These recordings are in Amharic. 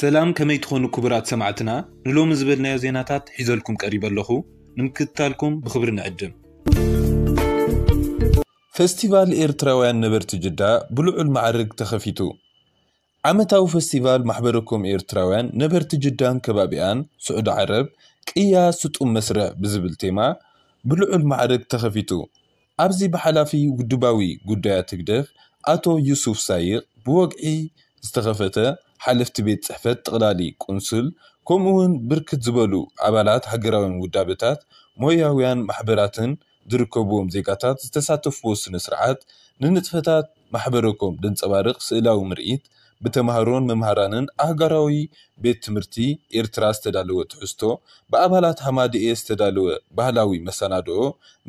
ሰላም ከመይ ትኾኑ ክቡራት ሰማዕትና ንሎሚ ዝበልናዮ ዜናታት ሒዘልኩም ቀሪበ ኣለኹ ንምክትታልኩም ብኽብሪ ንዕድም ፈስቲቫል ኤርትራውያን ነበርቲ ጅዳ ብልዑል ማዕርግ ተኸፊቱ ዓመታዊ ፈስቲቫል ማሕበረኩም ኤርትራውያን ነበርቲ ጅዳን ከባቢኣን ስዑድ ዓረብ ቅያ ስጡም መስርዕ ብዝብል ቴማ ብልዑል ማዕርግ ተኸፊቱ ኣብዚ ብሓላፊ ውድባዊ ጉዳያት ትግደፍ ኣቶ ዩሱፍ ሳይቕ ብወግዒ ዝተኸፈተ ሓለፍቲ ቤት ፅሕፈት ጥቕላሊ ቁንስል ከምኡውን ብርክት ዝበሉ ኣባላት ሃገራውን ውዳበታት ሞያውያን ማሕበራትን ዝርከብዎም ዜጋታት ዝተሳተፍዎ ስነ ስርዓት ንንጥፈታት ማሕበረኮም ደንፀባርቕ ስእላዊ ምርኢት ብተምሃሮን መምሃራንን ኣህጋራዊ ቤት ትምህርቲ ኤርትራ ዝተዳለወ ትሕዝቶ ብኣባላት ሃማድኤ ዝተዳለወ ባህላዊ መሰናድኦ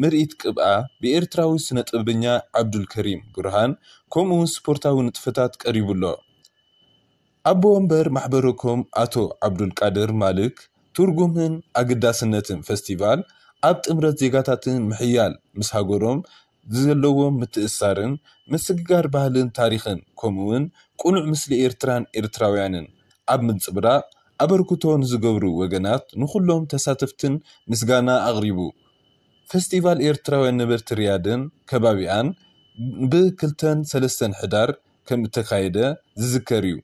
ምርኢት ቅብኣ ብኤርትራዊ ስነ ጥበበኛ ዓብዱልከሪም ከምኡ ከምኡውን ስፖርታዊ ንጥፈታት ቀሪቡኣሎ ኣቦ ወንበር ማሕበረኮም ኣቶ ዓብዱልቃድር ማልክ ትርጉምን ኣገዳስነትን ፌስቲቫል ኣብ ጥምረት ዜጋታትን ምሕያል ምስ ሃገሮም ዘለዎም ምትእሳርን ምስግጋር ባህልን ታሪክን ከምኡውን ቁኑዕ ምስሊ ኤርትራን ኤርትራውያንን ኣብ ምንፅብራቕ ኣበርክቶ ንዝገብሩ ወገናት ንኩሎም ተሳተፍትን ምስጋና ኣቕሪቡ ፌስቲቫል ኤርትራውያን ነበርቲ ርያድን ከባቢኣን ብ2 3 ሕዳር ከም እተካየደ ዝዝከር እዩ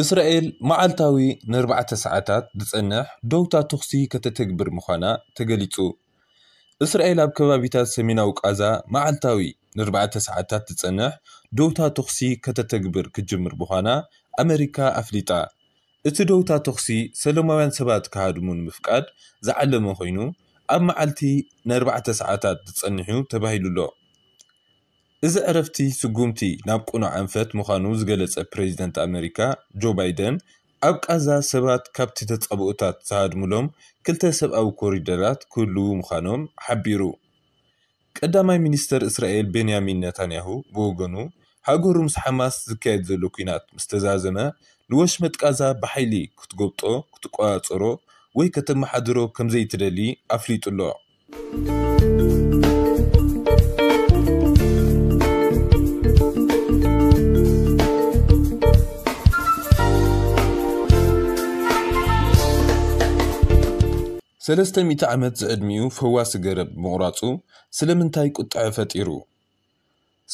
እስራኤል መዓልታዊ ንርባዕተ ሰዓታት ዝጸንሕ ደውታ ተኹሲ ከተተግብር ምዃና ተገሊጹ እስራኤል ኣብ ከባቢታት ሰሜናዊ ቃዛ መዓልታዊ ንርባዕተ ሰዓታት ዝጸንሕ ደውታ ተኹሲ ከተተግብር ክጅምር ምዃና ኣሜሪካ ኣፍሊጣ እቲ ደውታ ተኹሲ ሰለማውያን ሰባት ክሃድሙ ንምፍቃድ ዝዓለመ ኮይኑ ኣብ መዓልቲ ንኣርባዕተ ሰዓታት ዝጸንሕ እዩ ተባሂሉ ኣሎ እዚ ዕረፍቲ ስጉምቲ ናብ ቁኑዕ ኣንፈት ምዃኑ ዝገለጸ ፕሬዚደንት ኣሜሪካ ጆ ባይደን ኣብ ቃዛ ሰባት ካብቲ ተጸብኦታት ዝሃድምሎም ክልተ ሰብኣዊ ኮሪደራት ክህልው ምዃኖም ሓቢሩ ቀዳማይ ሚኒስተር እስራኤል ቤንያሚን ነታንያሁ ብወገኑ ሃገሩ ምስ ሓማስ ዝካየድ ዘሎ ኩናት ምስ ተዛዘመ ንወሽመጥ ቃዛ ብሓይሊ ክትገብጦ ክትቆጻጸሮ ወይ ከተመሓድሮ ከምዘይትደሊ ኣፍሊጡ ኣሎ ሰለስተ ሚእቲ ዓመት ዘዕድሚኡ ፈዋሲ ገረብ ምቑራፁ ስለምንታይ ቁጣዕ ፈጢሩ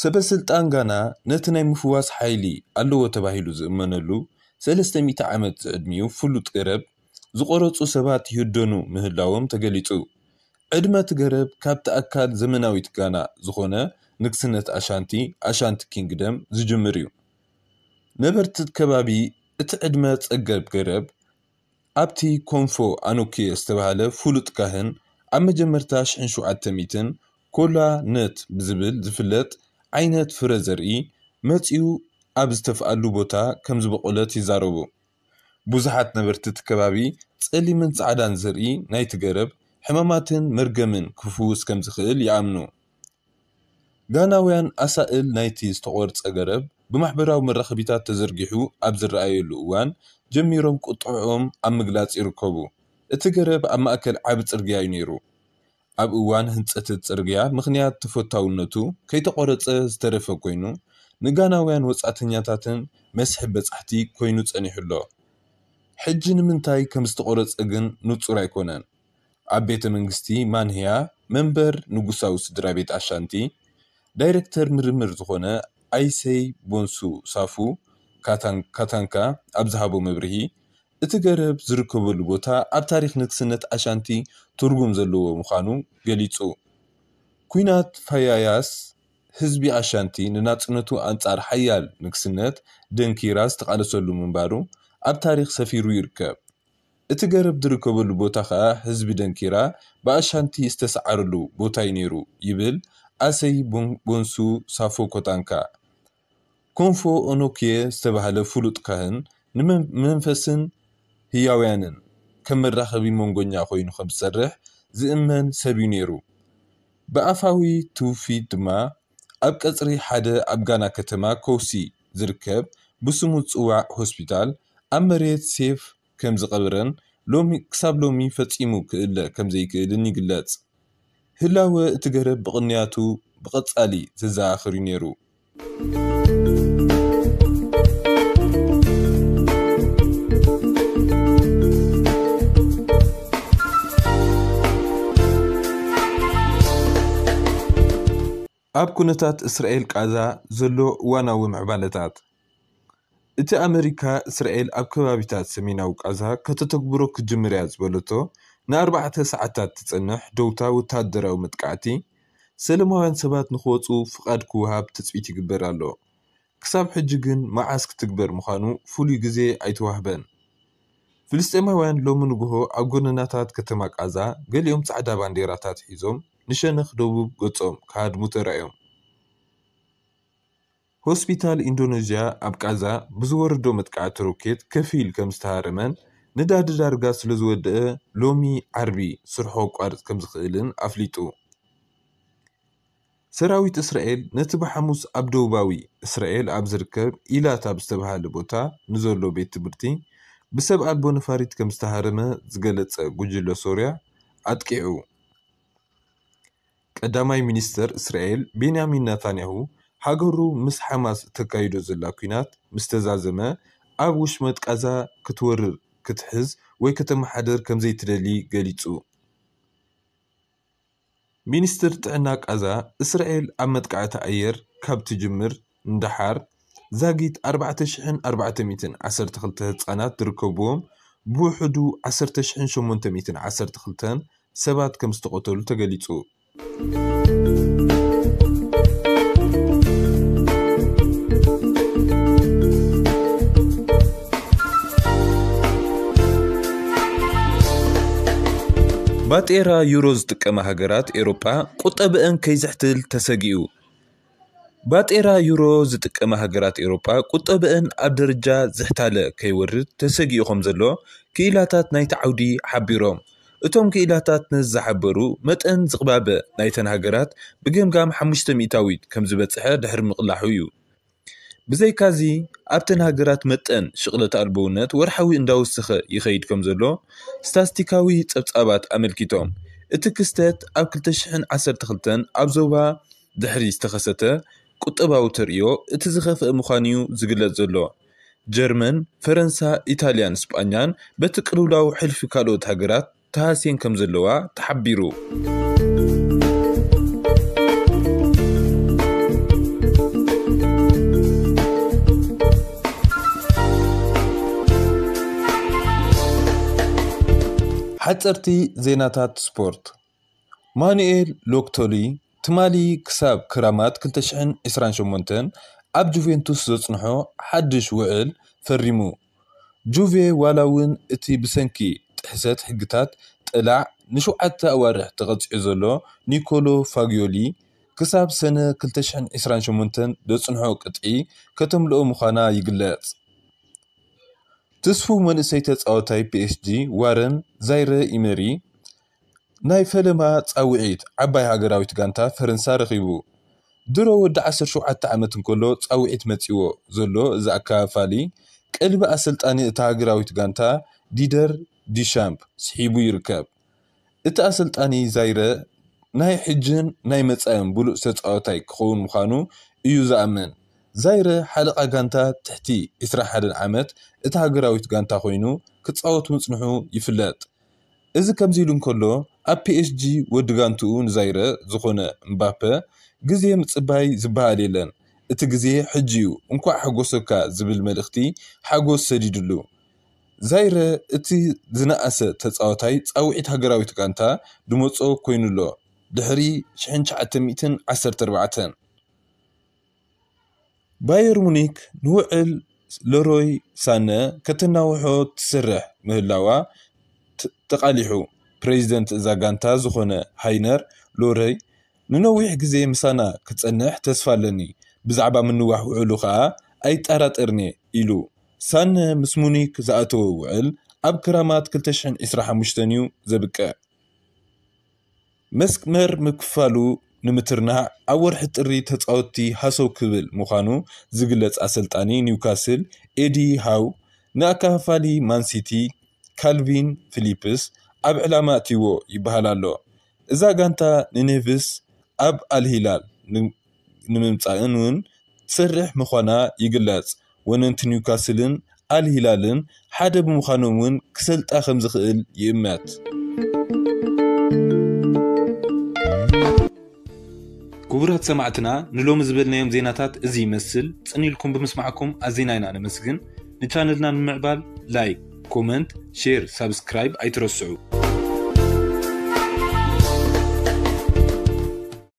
ሰበስልጣን ጋና ነቲ ናይ ምፍዋስ ሓይሊ ኣለዎ ተባሂሉ ዝእመነሉ ሰለስተ ሚእቲ ዓመት ዘዕድሚኡ ፍሉጥ ገረብ ዝቆረፁ ሰባት ይህደኑ ምህላዎም ተገሊጹ ዕድመ እቲ ገረብ ካብቲ ኣካል ዘመናዊት ጋና ዝኾነ ንግስነት ኣሻንቲ ኣሻንቲ ኪንግደም ዝጅምር እዩ ነበርቲ ከባቢ እቲ ዕድመ ፀገብ ገረብ ኣብቲ ኮንፎ ኣኖኬ ዝተባሃለ ፍሉጥ ካህን ኣብ መጀመርታ ኮላ ነት ብዝብል ዝፍለጥ ዓይነት ፍረ ዘርኢ መፂኡ ኣብ ዝተፍኣሉ ቦታ ከም ዝበቆለት ይዛረቡ ብዙሓት ነበርቲ እቲ ከባቢ ጸሊምን ጻዕዳን ዘርኢ ናይቲ ገረብ ሕማማትን መርገምን ክፍውስ ከም ዝኽእል ይኣምኑ ጋናውያን ኣሳእል ናይቲ ዝተቖርጸ ገረብ ብማሕበራዊ መራኸቢታት ተዘርጊሑ ኣብ ዝረኣየሉ እዋን ጀሚሮም ቁጥዖም ኣብ ምግላጽ ይርከቡ እቲ ገረብ ኣብ ማእከል ዓብ ጽርግያ እዩ ነይሩ ኣብ እዋን ህንፀት ጽርግያ ምኽንያት ተፈታውነቱ ከይተቆረፀ ዝተረፈ ኮይኑ ንጋናውያን ወፃእተኛታትን መስሕብ በጻሕቲ ኮይኑ ጸኒሑ ኣሎ ሕጂ ንምንታይ ከም ዝተቆረፀ ግን ንጹር ኣይኮነን ኣብ ቤተ መንግስቲ ማንህያ መንበር ንጉሳዊ ስድራ ቤት ኣሻንቲ ዳይረክተር ምርምር ዝኾነ ኣይሰይ ቦንሱ ሳፉ ካታንካ ኣብ ዝሃቦ መብርሂ እቲ ገረብ ዝርከበሉ ቦታ ኣብ ታሪክ ንግስነት ኣሻንቲ ትርጉም ዘለዎ ምዃኑ ገሊጹ ኩናት ፋያያስ ህዝቢ ኣሻንቲ ንናፅነቱ ኣንጻር ሓያል ንግስነት ደንኪራ ዝተቓለሰሉ ምንባሩ ኣብ ታሪክ ሰፊሩ ይርከብ እቲ ገረብ ዝርከበሉ ቦታ ከዓ ህዝቢ ደንኪራ ብኣሻንቲ ዝተሰዓረሉ ቦታ እዩ ነይሩ ይብል ኣሰይ ቦንሱ ሳፎ ኮታንካ ኮንፎ ኦኖክየ ዝተባህለ ፍሉጥ ካህን ንመንፈስን ህያውያንን ከም መራኸቢ መንጎኛ ኮይኑ ከም ዝሰርሕ ዝእመን ሰብ እዩ ነይሩ ብኣፋዊ ትውፊት ድማ ኣብ ቀፅሪ ሓደ ኣብ ጋና ከተማ ኮውሲ ዝርከብ ብስሙ ፅዋዕ ሆስፒታል ኣብ መሬት ሴፍ ከም ዝቐብረን ሎሚ ክሳብ ሎሚ ፈፂሙ ክእለ ከም ዘይክእልን ይግለፅ ህላወ እቲ ገረብ ብቕንያቱ ብቐፃሊ ተዘኣኽር እዩ ነይሩ ኣብ ኩነታት እስራኤል ቃዛ ዘሎ እዋናዊ ምዕባለታት እቲ ኣሜሪካ እስራኤል ኣብ ከባቢታት ሰሜናዊ ቃዛ ከተተግብሮ ክጅምር እያ ዝበለቶ ንኣርባዕተ ሰዓታት ትጸንሕ ደውታ ወታደራዊ መጥቃዕቲ ሰለማውያን ሰባት ንክወፁ ፍቓድ ክውሃብ ትፅቢት ይግበር ኣሎ ክሳብ ሕጂ ግን መዓስ ክትግበር ምዃኑ ፍሉይ ግዜ ኣይተዋህበን ፍልስጤማውያን ሎሚ ንግሆ ኣብ ጎነናታት ከተማ ቃዛ ገሊኦም ፃዕዳ ባንዴራታት ሒዞም ንሸነኽ ደቡብ ገጾም ክሃድሙ ተራእዮም ሆስፒታል ኢንዶኔዥያ ኣብ ቃዛ ብዝወረዶ መጥቃዕቲ ሮኬት ከፊል ከም ዝተሃረመን ንዳዲ ዳርጋ ስለ ዝወድአ ሎሚ ዓርቢ ስርሖ ቋርፅ ከም ዝኽእልን ኣፍሊጡ ሰራዊት እስራኤል ነቲ ብሓሙስ ኣብ ደቡባዊ እስራኤል ኣብ ዝርከብ ኢላት ኣብ ዝተባሃለ ቦታ ንዘሎ ቤት ትምህርቲ ብሰብ ኣልቦ ነፋሪት ከም ዝተሃረመ ዝገለጸ ጉጅለ ሶርያ ኣጥቂዑ ቀዳማይ ሚኒስተር እስራኤል ቤንያሚን ነታንያሁ ሃገሩ ምስ ሓማስ ተካይዶ ዘላ ኩናት ምስ ተዛዘመ ኣብ ውሽመት ቃዛ ክትወርር ክትሕዝ ወይ ከተመሓደር ከም ዘይትደሊ ገሊጹ ሚኒስትር ጥዕና ቃዛ እስራኤል ኣብ መጥቃዕቲ ኣየር ካብ ትጅምር እንዳሓር ዛጊት 4412 ህፃናት ዝርከብዎም ብውሕዱ 1812 ሰባት ከም ዝተቐተሉ ተገሊጹ ባጤራ ዩሮ ዝጥቀማ ሃገራት ኤውሮጳ ቁጠብአን ከይዝሕትል ተሰጊኡ ባጤራ ዩሮ ዝጥቀማ ሃገራት ኤውሮጳ ቁጠብአን ኣብ ደረጃ ዝሕታለ ከይወርድ ተሰጊኡ ከም ዘሎ ክኢላታት ናይቲ ዓውዲ ሓቢሮም እቶም ክኢላታት ንዝሓበሩ መጠን ዝቕባበ ናይተን ሃገራት ብገምጋም ሓሙሽተ ሚእታዊት ከም ዝበፅሐ ድሕሪ ምቕላሕ እዩ ብዘይካዚ ኣብተን ሃገራት መጠን ሽቕለት ኣልቦውነት ወርሓዊ እንዳወስኸ ይኸይድ ከም ዘሎ ስታስቲካዊ ፀብጻባት ኣመልኪቶም እቲ ክስተት ኣብ 212 ኣብ ዞባ ድሕሪ ዝተኸሰተ ቁጠባዊ ተርእዮ እቲ ዝኸፍአ እዩ ዝግለጽ ዘሎ ጀርመን ፈረንሳ ኢታልያን ስጳኛን በቲ ቅልውላዊ ሕልፊ ካልኦት ሃገራት ተሃስየን ከም ዘለዋ ተሓቢሩ ሓፀርቲ ዜናታት ስፖርት ማኑኤል ሎክቶሊ ትማሊ ክሳብ ክራማት 228 ኣብ ጁቬንቱስ ዘጽንሖ ሓድሽ ውዕል ፈሪሙ ጁቬ ዋላ እውን እቲ ብሰንኪ ትሕሰት ሕግታት ጥላዕ ንሸውዓተ ኣዋርሕ ተቐፂኡ ዘሎ ኒኮሎ ፋጊዮሊ ክሳብ ሰነ 2028 ዘጽንሖ ቅጥዒ ከተምልኦ ምዃና ይግለጽ ትስፉ መንእሰይ ተጻወታይ ፒኤስጂ ዋረን ዛይረ ኢመሪ ናይ ፈለማ ጻውዒት ዓባይ ሃገራዊት ጋንታ ፈረንሳ ረኺቡ ድሮ ወዲ 17 ዓመት እንከሎ ጻውዒት መጺዎ ዘሎ እዚ ኣከፋፋሊ ቀልቢ ኣሰልጣኒ እታ ሃገራዊት ጋንታ ዲደር ዲሻምፕ ስሒቡ ይርከብ እቲ ኣሰልጣኒ ዛይረ ናይ ሕጅን ናይ መፃዮን ብሉእ ተፃወታይ ክኸውን ምዃኑ እዩ ዝኣምን ዛይረ ሓለቓ ጋንታ ትሕቲ 21 ዓመት እቲ ሃገራዊት ጋንታ ኮይኑ ክፃወት ምፅንሑ ይፍለጥ እዚ ከምዚ ኢሉ እንከሎ ኣብ ፒኤስጂ ወዲ ጋንትኡ ንዛይረ ዝኾነ እምባፐ ግዜ ምፅባይ ዝበሃል የለን እቲ ግዜ ሕጂ እዩ እንኳዕ ሓጎሰካ ዝብል መልእኽቲ ሓጎስ ሰዲድሉ ዛይረ እቲ ዝነኣሰ ተፃወታይ ፃውዒት ሃገራዊት ጋንታ ድመፆ ኮይኑሎ ድሕሪ 1914 ባየር ሙኒክ ንውዕል ለሮይ ሳነ ከተናውሖ ትስርሕ ምህላዋ ተቃሊሑ ፕሬዚደንት እዛ ጋንታ ዝኾነ ሃይነር ሎረይ ንነዊሕ ግዜ ምሳና ክፀንሕ ተስፋ ኣለኒ ብዛዕባ ምንዋሕ ውዕሉ ከዓ ኣይጠራጠርኒ ኢሉ ሳነ ምስ ሙኒክ ዝኣተወ ውዕል ኣብ ክራማት 225 እዩ ዘብቅዕ መስመር ምክፋሉ ንምትርናዕ ኣብ ወርሒ ጥሪ ተፃወቲ ሃሶው ክብል ምዃኑ ዝግለጽ ኣሰልጣኒ ኒውካስል ኤዲ ሃው ንኣካፋሊ ማንሲቲ ካልቪን ፊሊፕስ ኣብ ዕላማ እትይዎ ይበሃል ኣሎ እዛ ጋንታ ንኔቭስ ኣብ ኣልሂላል ንምምፃእን እውን ትሰርሕ ምዃና ይግለጽ ወነንቲ ኒውካስልን ኣልሂላልን ሓደ ብምዃኖም እውን ክሰልጣ ከም ዝኽእል ይእመት ክቡራት ሰማዕትና ንሎሚ ዝበልናዮም ዜናታት እዚ ይመስል ፅኒኢልኩም ብምስማዕኩም ኣዜና ኢና ነመስግን ንቻነልና ንምዕባል ላይክ ኮመንት ሼር ሳብስክራይብ ኣይትረስዑ